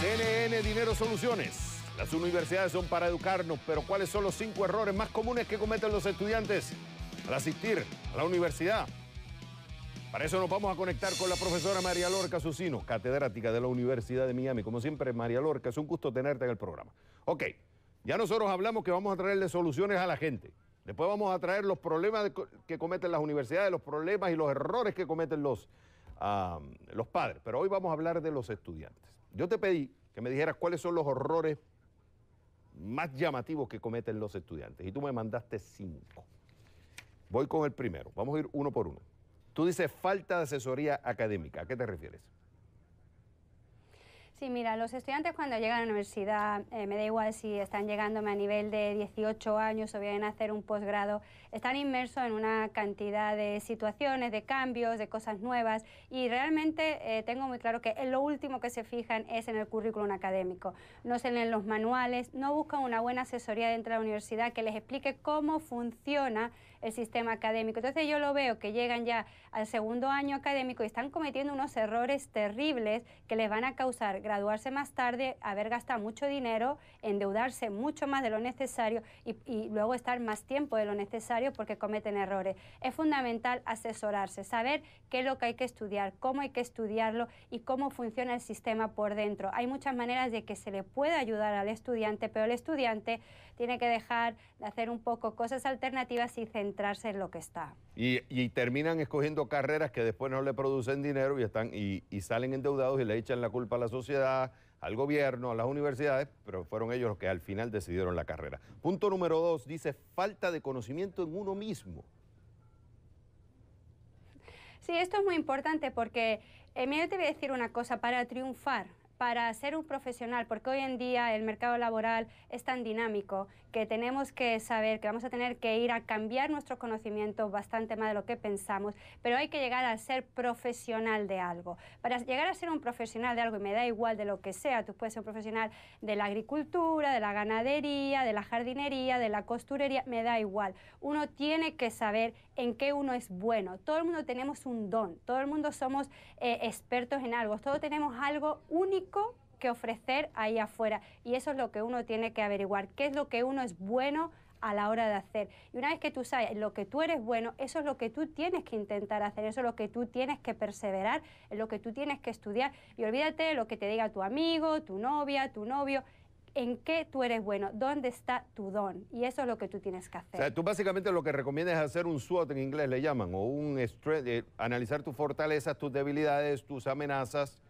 CNN Dinero Soluciones. Las universidades son para educarnos, pero ¿cuáles son los cinco errores más comunes que cometen los estudiantes al asistir a la universidad? Para eso nos vamos a conectar con la profesora María Lorca Susino, catedrática de la Universidad de Miami. Como siempre, María Lorca, es un gusto tenerte en el programa. Ok, ya nosotros hablamos que vamos a traerle soluciones a la gente. Después vamos a traer los problemas que cometen las universidades, los problemas y los errores que cometen los a los padres. Pero hoy vamos a hablar de los estudiantes. Yo te pedí que me dijeras cuáles son los horrores más llamativos que cometen los estudiantes. Y tú me mandaste cinco. Voy con el primero. Vamos a ir uno por uno. Tú dices falta de asesoría académica. ¿A qué te refieres? Sí, mira, los estudiantes cuando llegan a la universidad, eh, me da igual si están llegándome a nivel de 18 años o vienen a hacer un posgrado, están inmersos en una cantidad de situaciones, de cambios, de cosas nuevas y realmente eh, tengo muy claro que lo último que se fijan es en el currículum académico, no se leen los manuales, no buscan una buena asesoría dentro de la universidad que les explique cómo funciona el sistema académico. Entonces yo lo veo que llegan ya al segundo año académico y están cometiendo unos errores terribles que les van a causar graduarse más tarde, haber gastado mucho dinero, endeudarse mucho más de lo necesario y, luego estar más tiempo de lo necesario porque cometen errores. Es fundamental asesorarse, saber qué es lo que hay que estudiar, cómo hay que estudiarlo y cómo funciona el sistema por dentro. Hay muchas maneras de que se le pueda ayudar al estudiante, pero el estudiante tiene que dejar de hacer un poco cosas alternativas y centrarse en lo que está. Y, terminan escogiendo carreras que después no le producen dinero y, están, y, salen endeudados y le echan la culpa a la sociedad, al gobierno, a las universidades, pero fueron ellos los que al final decidieron la carrera. Punto número dos dice falta de conocimiento en uno mismo. Sí, esto es muy importante porque, eh, te voy a decir una cosa, para triunfar, para ser un profesional, porque hoy en día el mercado laboral es tan dinámico que tenemos que saber que vamos a tener que ir a cambiar nuestros conocimientos bastante más de lo que pensamos, pero hay que llegar a ser profesional de algo. Para llegar a ser un profesional de algo, y me da igual de lo que sea, tú puedes ser un profesional de la agricultura, de la ganadería, de la jardinería, de la costurería, me da igual. Uno tiene que saber en qué uno es bueno. Todo el mundo tenemos un don, todo el mundo somos eh, expertos en algo, todos tenemos algo único que ofrecer ahí afuera. Y eso es lo que uno tiene que averiguar, qué es lo que uno es bueno a la hora de hacer. Y una vez que tú sabes lo que tú eres bueno, eso es lo que tú tienes que intentar hacer, eso es lo que tú tienes que perseverar, es lo que tú tienes que estudiar. Y olvídate lo que te diga tu amigo, tu novia, tu novio. ¿En qué tú eres bueno? ¿Dónde está tu don? Y eso es lo que tú tienes que hacer. tú básicamente lo que recomiendas es hacer un SWOT en inglés, le llaman, o un eh, analizar tus fortalezas, tus debilidades, tus amenazas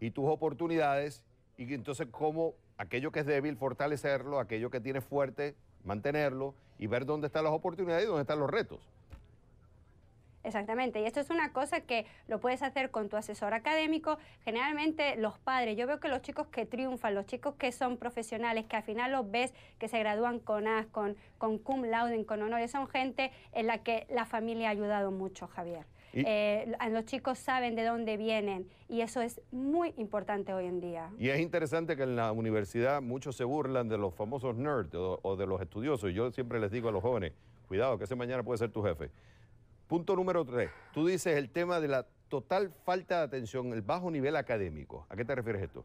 y tus oportunidades y entonces cómo aquello que es débil fortalecerlo, aquello que tiene fuerte mantenerlo y ver dónde están las oportunidades y dónde están los retos. Exactamente, y esto es una cosa que lo puedes hacer con tu asesor académico. Generalmente los padres, yo veo que los chicos que triunfan, los chicos que son profesionales, que al final los ves que se gradúan con AS, con, con cum laude, con honores, son gente en la que la familia ha ayudado mucho, Javier. Eh, los chicos saben de dónde vienen y eso es muy importante hoy en día. Y es interesante que en la universidad muchos se burlan de los famosos nerds o, de los estudiosos. Yo siempre les digo a los jóvenes, cuidado que ese mañana puede ser tu jefe. Punto número tres, tú dices el tema de la total falta de atención, el bajo nivel académico. ¿A qué te refieres esto?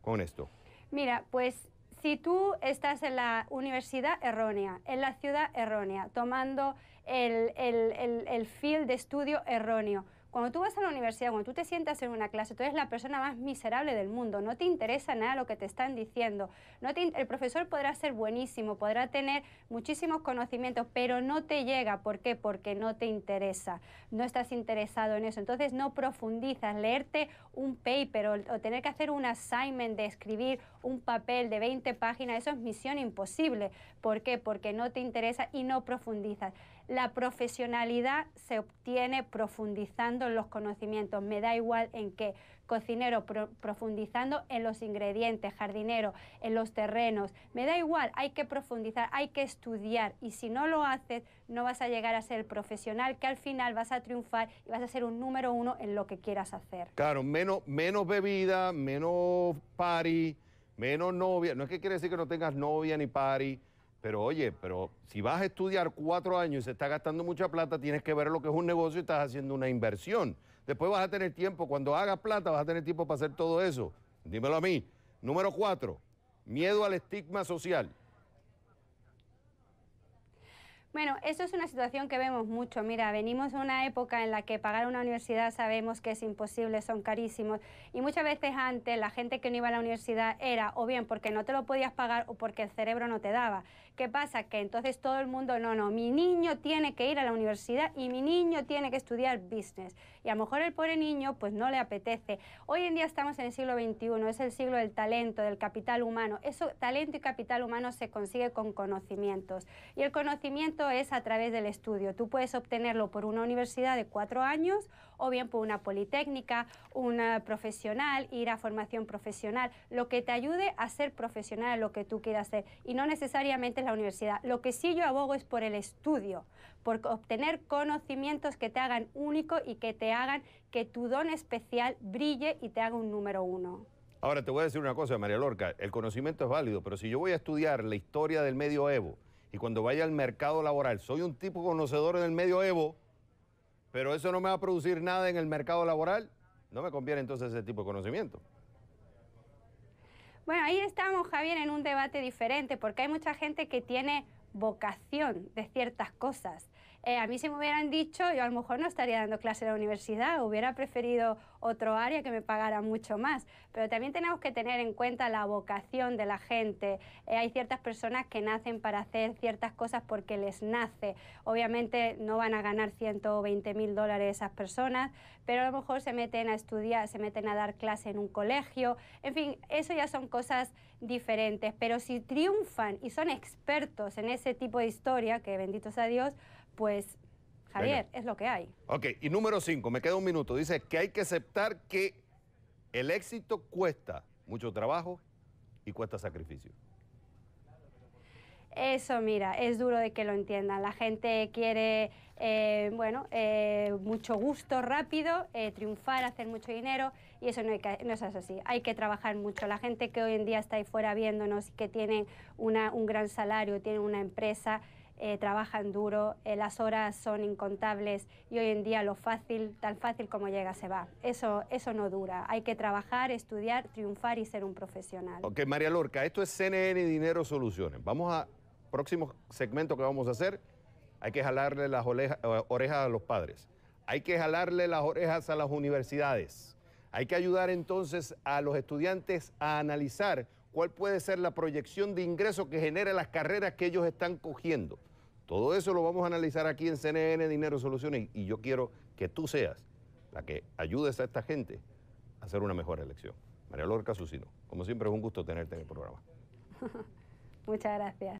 Con esto. Mira, pues si tú estás en la universidad errónea, en la ciudad errónea, tomando el, el, field de estudio erróneo, cuando tú vas a la universidad, cuando tú te sientas en una clase, tú eres la persona más miserable del mundo, no te interesa nada lo que te están diciendo. el profesor podrá ser buenísimo, podrá tener muchísimos conocimientos, pero no te llega. ¿Por qué? Porque no te interesa, no estás interesado en eso. Entonces no profundizas, leerte un paper o, o tener que hacer un assignment de escribir un papel de 20 páginas, eso es misión imposible. ¿Por qué? Porque no te interesa y no profundizas. La profesionalidad se obtiene profundizando en los conocimientos, me da igual en qué, cocinero profundizando en los ingredientes, jardinero en los terrenos, me da igual, hay que profundizar, hay que estudiar y si no lo haces no vas a llegar a ser el profesional que al final vas a triunfar y vas a ser un número uno en lo que quieras hacer. Claro, menos, menos bebida, menos party, menos novia, no es que quiere decir que no tengas novia ni party pero oye, pero si vas a estudiar cuatro años y se está gastando mucha plata, tienes que ver lo que es un negocio y estás haciendo una inversión. Después vas a tener tiempo, cuando hagas plata, vas a tener tiempo para hacer todo eso. Dímelo a mí. Número cuatro, miedo al estigma social. Bueno, eso es una situación que vemos mucho. Mira, venimos de una época en la que pagar una universidad sabemos que es imposible, son carísimos. Y muchas veces antes la gente que no iba a la universidad era o bien porque no te lo podías pagar o porque el cerebro no te daba. ¿Qué pasa? Que entonces todo el mundo, no, no, mi niño tiene que ir a la universidad y mi niño tiene que estudiar business. Y a lo mejor el pobre niño pues no le apetece. Hoy en día estamos en el siglo XXI, es el siglo del talento, del capital humano. Eso, talento y capital humano se consigue con conocimientos. Y el conocimiento es a través del estudio. Tú puedes obtenerlo por una universidad de cuatro años o bien por una politécnica, una profesional, ir a formación profesional, lo que te ayude a ser profesional, lo que tú quieras ser Y no necesariamente la universidad. Lo que sí yo abogo es por el estudio, por obtener conocimientos que te hagan único y que te hagan que tu don especial brille y te haga un número uno. Ahora te voy a decir una cosa, María Lorca, el conocimiento es válido, pero si yo voy a estudiar la historia del medioevo, y cuando vaya al mercado laboral, soy un tipo conocedor del medioevo, pero eso no me va a producir nada en el mercado laboral, no me conviene entonces ese tipo de conocimiento. Bueno, ahí estamos, Javier, en un debate diferente, porque hay mucha gente que tiene vocación de ciertas cosas. Eh, a mí si me hubieran dicho, yo a lo mejor no estaría dando clase en la universidad, hubiera preferido otro área que me pagara mucho más. Pero también tenemos que tener en cuenta la vocación de la gente. Eh, hay ciertas personas que nacen para hacer ciertas cosas porque les nace. Obviamente no van a ganar 120 mil dólares esas personas, pero a lo mejor se meten a estudiar, se meten a dar clase en un colegio. En fin, eso ya son cosas diferentes, pero si triunfan y son expertos en ese tipo de historia, que bendito sea Dios, pues Javier, es lo que hay. Ok, y número 5, me queda un minuto, dice que hay que aceptar que el éxito cuesta mucho trabajo y cuesta sacrificio. Eso, mira, es duro de que lo entiendan. La gente quiere, eh, bueno, eh, mucho gusto rápido, eh, triunfar, hacer mucho dinero, y eso no, es así. Hay que trabajar mucho. La gente que hoy en día está ahí fuera viéndonos y que tiene un gran salario, tiene una empresa, trabajan duro, las horas son incontables y hoy en día lo fácil, tan fácil como llega, se va. Eso, eso no dura. Hay que trabajar, estudiar, triunfar y ser un profesional. Ok, María Lorca, esto es CNN Dinero Soluciones. Vamos a próximo segmento que vamos a hacer, hay que jalarle las eh, orejas a los padres, hay que jalarle las orejas a las universidades, hay que ayudar entonces a los estudiantes a analizar cuál puede ser la proyección de ingreso que genera las carreras que ellos están cogiendo. Todo eso lo vamos a analizar aquí en CNN Dinero Soluciones y yo quiero que tú seas la que ayudes a esta gente a hacer una mejor elección. María Lorca Susino, como siempre es un gusto tenerte en el programa. Muchas gracias.